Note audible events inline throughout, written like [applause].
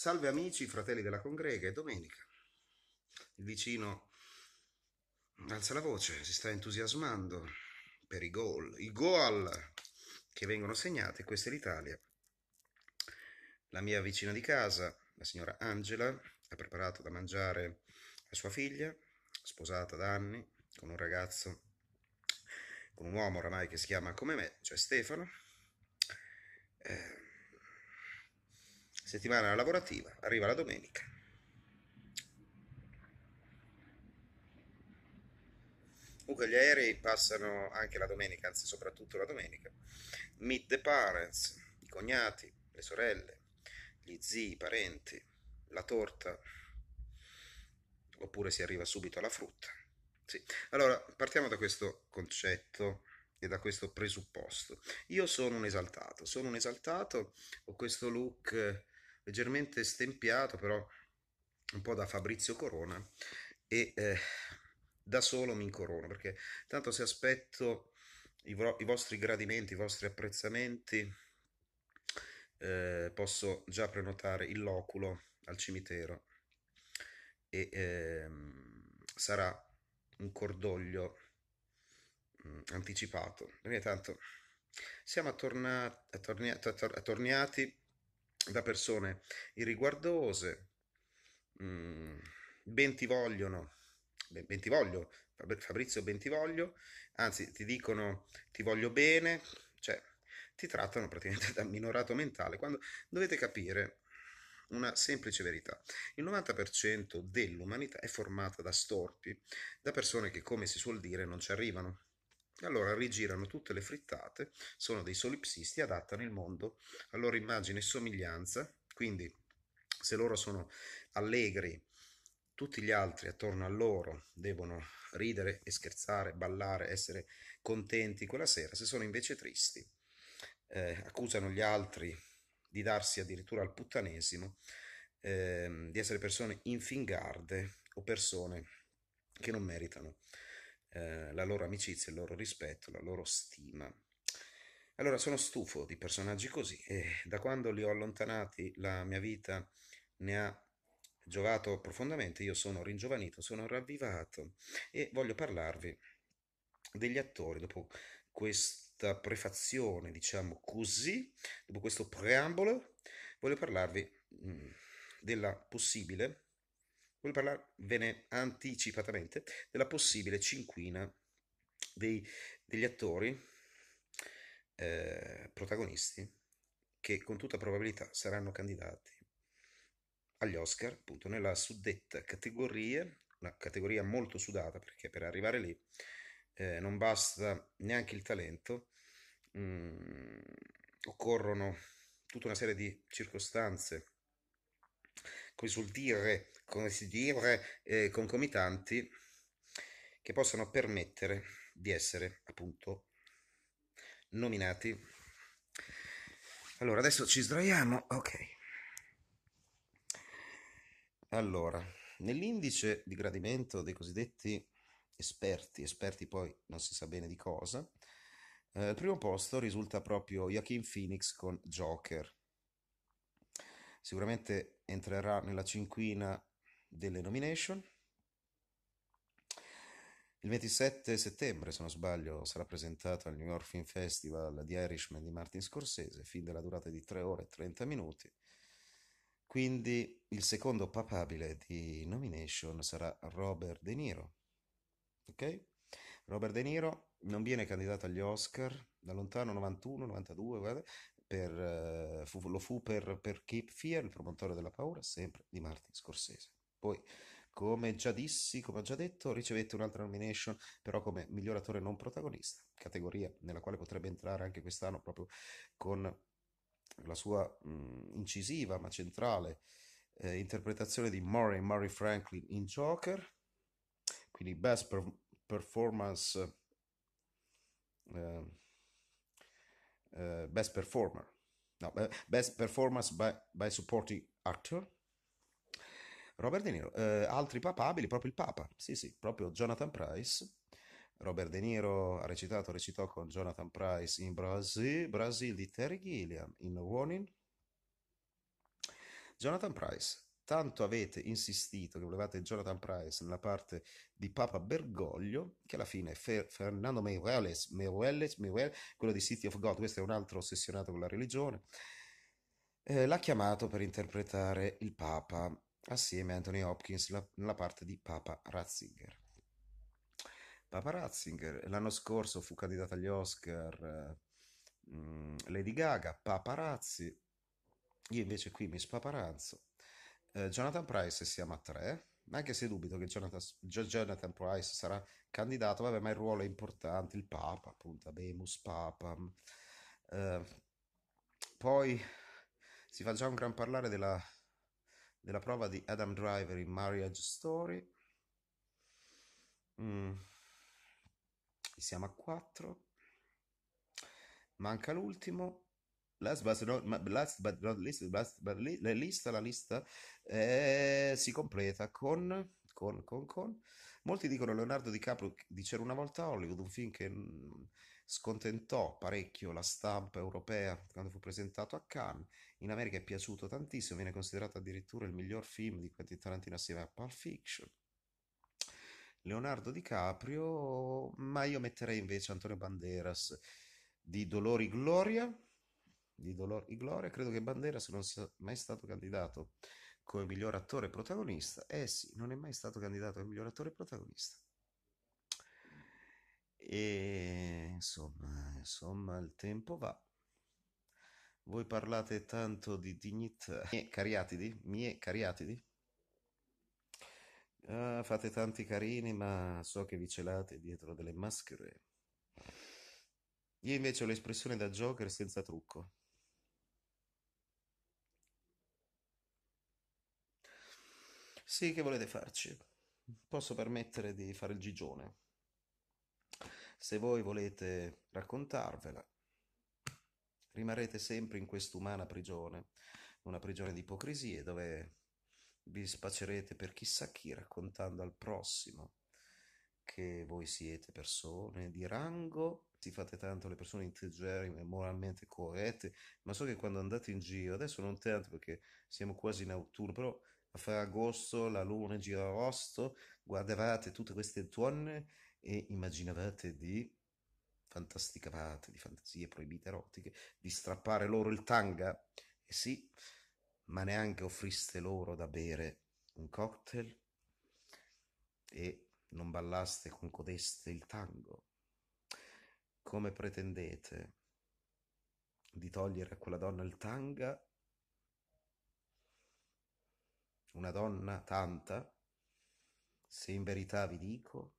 Salve amici, fratelli della congrega, è domenica. Il vicino alza la voce, si sta entusiasmando per i gol, i gol che vengono segnati, questa è l'Italia. La mia vicina di casa, la signora Angela, ha preparato da mangiare a sua figlia, sposata da anni, con un ragazzo, con un uomo oramai che si chiama come me, cioè Stefano. Eh, settimana lavorativa, arriva la domenica. Comunque gli aerei passano anche la domenica, anzi soprattutto la domenica. Meet the parents, i cognati, le sorelle, gli zii, i parenti, la torta, oppure si arriva subito alla frutta. Sì. Allora, partiamo da questo concetto e da questo presupposto. Io sono un esaltato, sono un esaltato, ho questo look eh, leggermente stempiato però un po' da Fabrizio Corona e eh, da solo mi incorono perché tanto se aspetto i, vo- i vostri gradimenti, i vostri apprezzamenti eh, posso già prenotare il loculo al cimitero e ehm, sarà un cordoglio mh, mm, anticipato. Perché tanto siamo attornati, attorniati, da persone irriguardose, mh, mm, Bentivogliono, Bentivoglio, Fabrizio Bentivoglio, anzi ti dicono ti voglio bene, cioè ti trattano praticamente [laughs] da minorato mentale, quando dovete capire una semplice verità. Il 90% dell'umanità è formata da storpi, da persone che, come si suol dire, non ci arrivano. Allora rigirano tutte le frittate, sono dei solipsisti, adattano il mondo a loro immagine e somiglianza, quindi se loro sono allegri, tutti gli altri attorno a loro devono ridere e scherzare, ballare, essere contenti quella sera, se sono invece tristi, eh, accusano gli altri di darsi addirittura al puttanesimo, ehm, di essere persone infingarde o persone che non meritano eh, la loro amicizia, il loro rispetto, la loro stima. Allora sono stufo di personaggi così e da quando li ho allontanati la mia vita ne ha giovato profondamente, io sono ringiovanito, sono ravvivato e voglio parlarvi degli attori dopo questa prefazione, diciamo così, dopo questo preambolo, voglio parlarvi mh, mm, della possibile Voglio parlarvene anticipatamente della possibile cinquina dei, degli attori eh, protagonisti che con tutta probabilità saranno candidati agli Oscar, appunto nella suddetta categoria, una categoria molto sudata perché per arrivare lì eh, non basta neanche il talento, mh, mm, occorrono tutta una serie di circostanze sul dire, coesultire, consigliere eh, concomitanti che possano permettere di essere appunto nominati. Allora, adesso ci sdraiamo, ok. Allora, nell'indice di gradimento dei cosiddetti esperti, esperti poi non si sa bene di cosa, eh, al primo posto risulta proprio Joaquin Phoenix con Joker. Sicuramente entrerà nella cinquina delle nomination. Il 27 settembre, se non sbaglio, sarà presentato al New York Film Festival di Irishman di Martin Scorsese, film della durata di 3 ore e 30 minuti. Quindi il secondo papabile di nomination sarà Robert De Niro. Ok? Robert De Niro non viene candidato agli Oscar da lontano 91, 92, guarda, per, eh, fu, lo fu per, per Cape Fear, il promontorio della paura, sempre di Martin Scorsese. Poi, come già dissi, come ho già detto, ricevette un'altra nomination, però come miglior attore non protagonista, categoria nella quale potrebbe entrare anche quest'anno proprio con la sua mh, incisiva ma centrale eh, interpretazione di Murray, Murray Franklin in Joker, quindi Best per- Performance. Eh, Best Performer, no, Best Performance by, by Supporting Actor, Robert De Niro, eh, altri papabili, proprio il Papa, sì sì, proprio Jonathan Price, Robert De Niro ha recitato, recitò con Jonathan Price in Brasil, Brasil di Terry Gilliam, in Warning, Jonathan Price, tanto avete insistito che volevate Jonathan Price nella parte di Papa Bergoglio, che alla fine è Fer- Fernando Meireles, Meireles, Meireles, quello di City of God, questo è un altro ossessionato con la religione, eh, l'ha chiamato per interpretare il Papa assieme a Anthony Hopkins la, nella parte di Papa Ratzinger. Papa Ratzinger, l'anno scorso fu candidata agli Oscar eh, mm, Lady Gaga, Papa Razzi, io invece qui mi spaparanzo eh, Jonathan Price siamo a 3, anche se dubito che Jonathan, Jonathan, Price sarà candidato, vabbè, ma il ruolo è importante, il Papa, appunto, Abemus Papam. Eh, poi si fa già un gran parlare della, della prova di Adam Driver in Marriage Story. Mm. Siamo a 4. Manca l'ultimo, Last but not, last but not least, last but least, la lista, la lista eh, si completa con, con, con, con. Molti dicono Leonardo DiCaprio di C'era una volta Hollywood, un film che mm, scontentò parecchio la stampa europea quando fu presentato a Cannes. In America è piaciuto tantissimo, viene considerato addirittura il miglior film di Quentin Tarantino assieme a Pulp Fiction. Leonardo DiCaprio, ma io metterei invece Antonio Banderas di Dolori Gloria di Dolor e Gloria, credo che Banderas non sia mai stato candidato come miglior attore protagonista. Eh sì, non è mai stato candidato come miglior attore protagonista. E insomma, insomma, il tempo va. Voi parlate tanto di dignità. Mie cariatidi, mie cariatidi. Ah, fate tanti carini, ma so che vi celate dietro delle maschere. Io invece ho l'espressione da Joker senza trucco. Sì, che volete farci? Posso permettere di fare il gigione. Se voi volete raccontarvela, rimarrete sempre in quest'umana prigione, una prigione di ipocrisie dove vi spacerete per chissà chi raccontando al prossimo che voi siete persone di rango, si fate tanto le persone integerime, moralmente corrette, ma so che quando andate in giro, adesso non tanto perché siamo quasi in autunno, però a Ferragosto la luna girarosto, guardavate tutte queste tuonne e immaginavate di fantasticavate, di fantasie proibite erotiche, di strappare loro il tanga, E eh sì, ma neanche offriste loro da bere un cocktail e non ballaste con codeste il tango. Come pretendete di togliere a quella donna il tanga una donna tanta, se in verità vi dico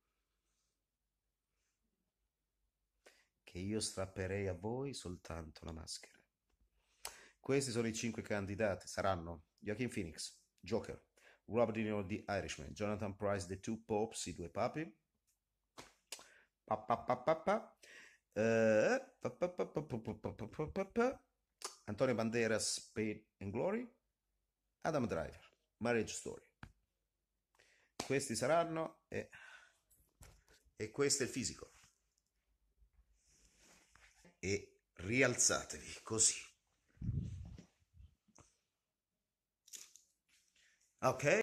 che io strapperei a voi soltanto la maschera. Questi sono i cinque candidati, saranno Joaquin Phoenix, Joker, Robert De Niro, The Irishman, Jonathan Price, The Two Popes, i due papi, Antonio Banderas, Pain and Glory, Adam Driver. Marriage Story. Questi saranno e, e questo è il fisico. E rialzatevi così. Ok?